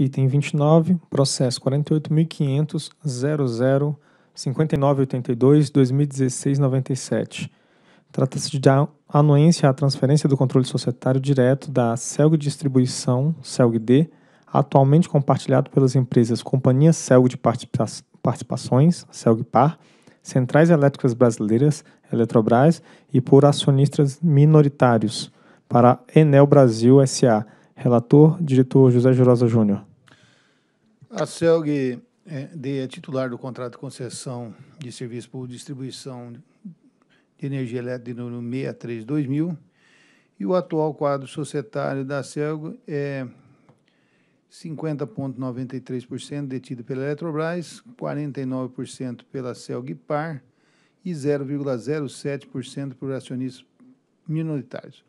Item 29, processo 48.500.00.5982.2016.97. Trata-se de anuência à transferência do controle societário direto da CELG Distribuição, CELG-D, atualmente compartilhado pelas empresas Companhia CELG de Participações, CELG-PAR, Centrais Elétricas Brasileiras, Eletrobras, e por acionistas minoritários, para Enel Brasil S.A., Relator, diretor José Jurosa Júnior. A CELG é, é titular do contrato de concessão de serviço por distribuição de energia elétrica de número 632.000 e o atual quadro societário da CELG é 50,93% detido pela Eletrobras, 49% pela CELG Par e 0,07% por acionistas minoritários.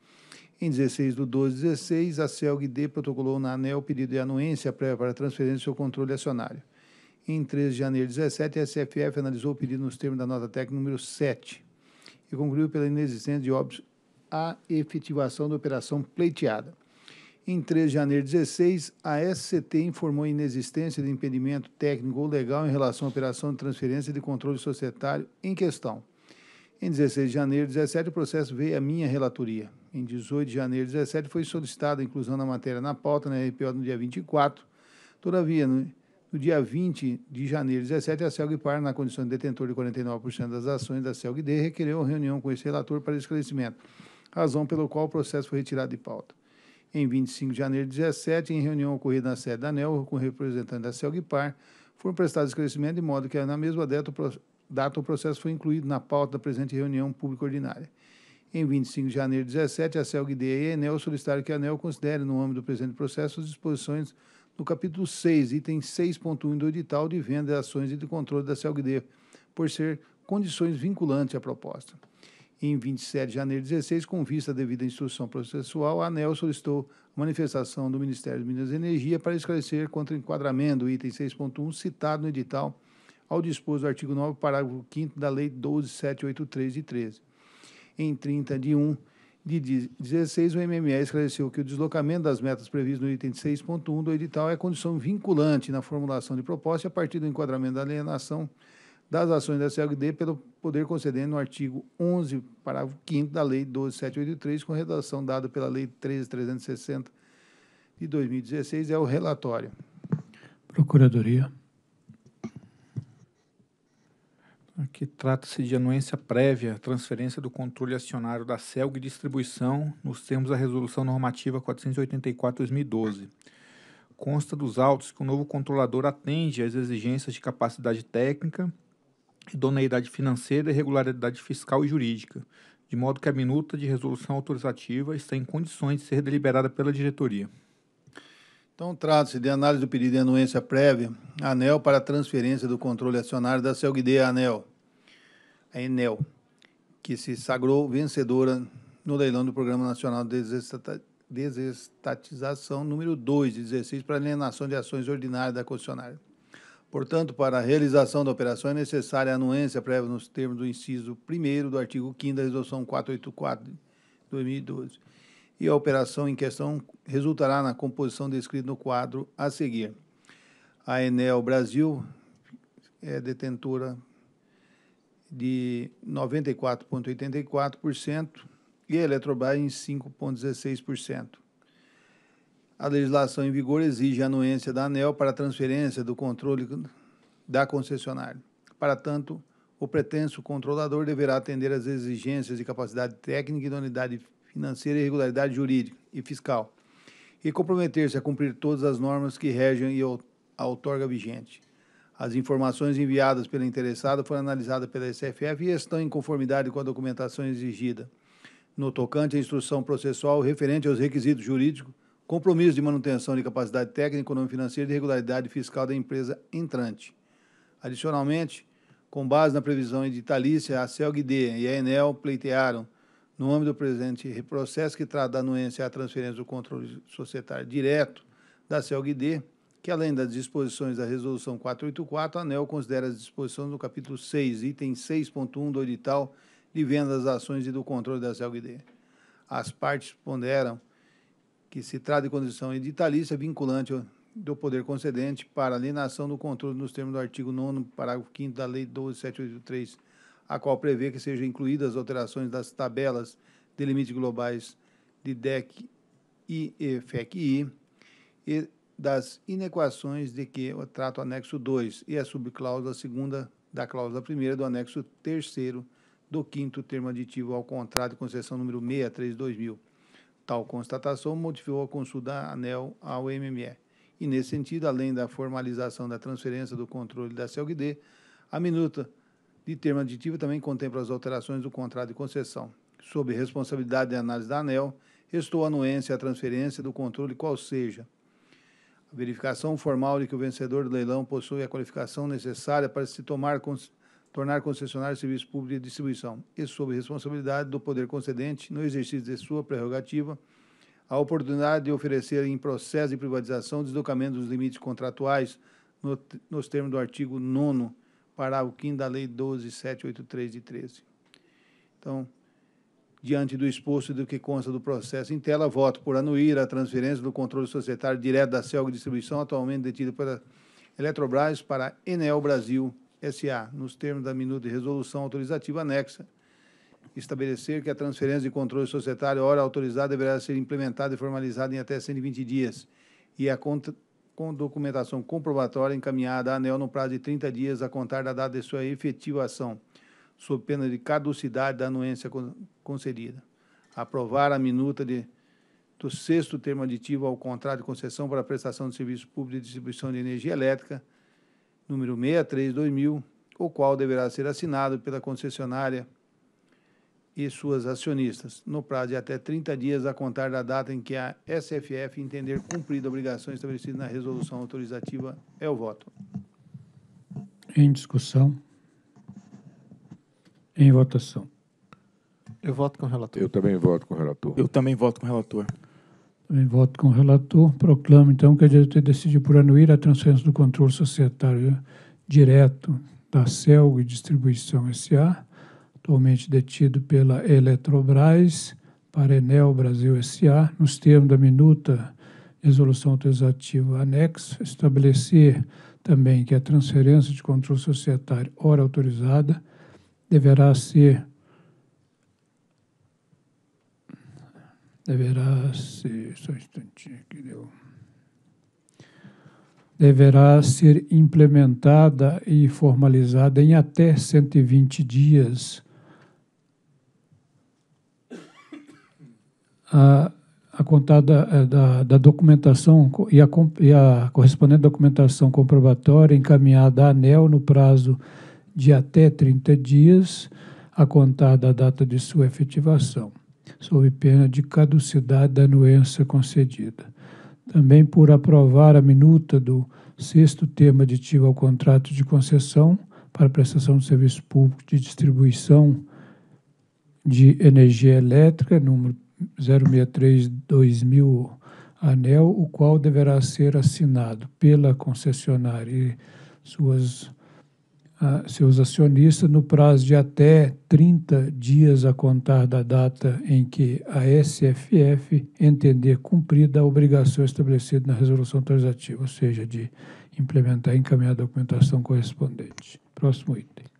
Em 16 de 12 16, a CELG-D protocolou na ANEL pedido de anuência prévia para transferência seu controle acionário. Em 13 de janeiro de 17, a SFF analisou o pedido nos termos da nota técnica número 7 e concluiu pela inexistência de óbvios a efetivação da operação pleiteada. Em 3 de janeiro de 16, a SCT informou a inexistência de impedimento técnico ou legal em relação à operação de transferência de controle societário em questão. Em 16 de janeiro de 2017, o processo veio à minha relatoria. Em 18 de janeiro de 2017, foi solicitada a inclusão da matéria na pauta, na né, RPO, no dia 24. Todavia, no, no dia 20 de janeiro de 2017, a CELG Par, na condição de detentor de 49% das ações da CELG-D, requereu reunião com esse relator para esclarecimento, razão pelo qual o processo foi retirado de pauta. Em 25 de janeiro de 2017, em reunião ocorrida na sede da ANEL com o representante da CELG Par, foram prestados esclarecimentos de modo que, na mesma data, data, o processo foi incluído na pauta da presente reunião pública ordinária. Em 25 de janeiro de 17, a CELGDE e a Enel solicitaram que a Enel considere, no âmbito do presente processo, as disposições do capítulo 6, item 6.1 do edital de venda de ações e de controle da CELGDE, por ser condições vinculantes à proposta. Em 27 de janeiro de 16, com vista à devida instrução processual, a ANEL solicitou manifestação do Ministério de Minas e Energia para esclarecer contra o enquadramento do item 6.1 citado no edital ao disposto do artigo 9, parágrafo 5 da Lei 12783 de 13. Em 30 de 1 de 16, o MME esclareceu que o deslocamento das metas previstas no item 6.1 do edital é condição vinculante na formulação de proposta a partir do enquadramento da alienação das ações da CLD pelo poder concedendo no artigo 11, parágrafo 5 da Lei 12783, com redação dada pela Lei 13360 de 2016, é o relatório. Procuradoria. Aqui trata-se de anuência prévia, transferência do controle acionário da CELG Distribuição nos termos da Resolução Normativa 484-2012. Consta dos autos que o novo controlador atende às exigências de capacidade técnica, idoneidade financeira e regularidade fiscal e jurídica, de modo que a minuta de resolução autorizativa está em condições de ser deliberada pela diretoria. Então, trata-se de análise do pedido de anuência prévia, ANEL, para transferência do controle acionário da CELGD ANEL, a Enel, que se sagrou vencedora no leilão do Programa Nacional de Desestatização número 2, de 16, para alienação de ações ordinárias da concessionária. Portanto, para a realização da operação é necessária a anuência prévia nos termos do inciso 1 do artigo 5 da Resolução 484 de 2012. E a operação em questão resultará na composição descrita no quadro a seguir. A Enel Brasil é detentora de 94,84% e a Eletrobras em 5,16%. A legislação em vigor exige a anuência da ANEL para a transferência do controle da concessionária. Para tanto, o pretenso controlador deverá atender às exigências de capacidade técnica, idoneidade financeira e regularidade jurídica e fiscal, e comprometer-se a cumprir todas as normas que regem e outorga vigente. As informações enviadas pela interessada foram analisadas pela SFF e estão em conformidade com a documentação exigida. No tocante à instrução processual referente aos requisitos jurídicos, compromisso de manutenção de capacidade técnica, econômica financeira e de regularidade fiscal da empresa entrante. Adicionalmente, com base na previsão editalícia, a CELGD e a Enel pleitearam, no âmbito do presente processo que trata da anuência à transferência do controle societário direto da CELGD, que, além das disposições da Resolução 484, a ANEL considera as disposições do capítulo 6, item 6.1 do edital de venda das ações e do controle da CELGD. As partes ponderam que se trata de condição editalícia vinculante do poder concedente para alienação do controle nos termos do artigo 9 parágrafo 5 da Lei 12783, a qual prevê que sejam incluídas alterações das tabelas de limites globais de DEC e FECI, e das inequações de que eu trato o anexo 2 e a subcláusula segunda da cláusula primeira do anexo terceiro do quinto termo aditivo ao contrato de concessão número 63-2000. Tal constatação modificou a consulta da ANEL ao MME. E, nesse sentido, além da formalização da transferência do controle da CELGD, a minuta de termo aditivo também contempla as alterações do contrato de concessão. Sob responsabilidade de análise da ANEL, restou anuência à transferência do controle qual seja, verificação formal de que o vencedor do leilão possui a qualificação necessária para se tomar, cons, tornar concessionário de serviço público de distribuição e sob responsabilidade do poder concedente, no exercício de sua prerrogativa, a oportunidade de oferecer em processo de privatização deslocamento dos limites contratuais no, nos termos do artigo 9 parágrafo 5 da Lei 12.783 de 13. Então, diante do exposto e do que consta do processo em tela, voto por anuir a transferência do controle societário direto da Celg Distribuição, atualmente detida pela Eletrobras, para a Enel Brasil SA, nos termos da minuta de resolução autorizativa anexa, estabelecer que a transferência de controle societário, hora autorizada, deverá ser implementada e formalizada em até 120 dias, e a conta, com documentação comprobatória encaminhada à ANEL no prazo de 30 dias a contar da data de sua efetivação, sob pena de caducidade da anuência concedida. Aprovar a minuta de, do sexto termo aditivo ao contrato de concessão para prestação de serviço público de distribuição de energia elétrica, número 63-2000, o qual deverá ser assinado pela concessionária e suas acionistas, no prazo de até 30 dias a contar da data em que a SFF entender cumprida a obrigação estabelecida na resolução autorizativa. É o voto. Em discussão. Em votação. Eu voto com o relator. Eu também voto com o relator. Eu também voto com o relator. Também voto com o relator. Proclamo, então, que a diretoria decidiu por anuir a transferência do controle societário direto da CELG Distribuição S.A., atualmente detido pela Eletrobras, para Enel Brasil S.A., nos termos da minuta resolução autorizativa anexo, estabelecer também que a transferência de controle societário, ora autorizada, deverá ser deverá ser, só um instantinho que deu, deverá ser implementada e formalizada em até 120 dias a, a contada é, da, da documentação e a, e a correspondente documentação comprobatória encaminhada à ANEL no prazo de até 30 dias a contar da data de sua efetivação sob pena de caducidade da anuência concedida. Também por aprovar a minuta do sexto tema aditivo ao contrato de concessão para prestação de serviço público de distribuição de energia elétrica, número 063-2000, anel, o qual deverá ser assinado pela concessionária e suas ah, seus acionistas no prazo de até 30 dias a contar da data em que a SFF entender cumprida a obrigação estabelecida na resolução autorizativa, ou seja, de implementar e encaminhar a documentação correspondente. Próximo item.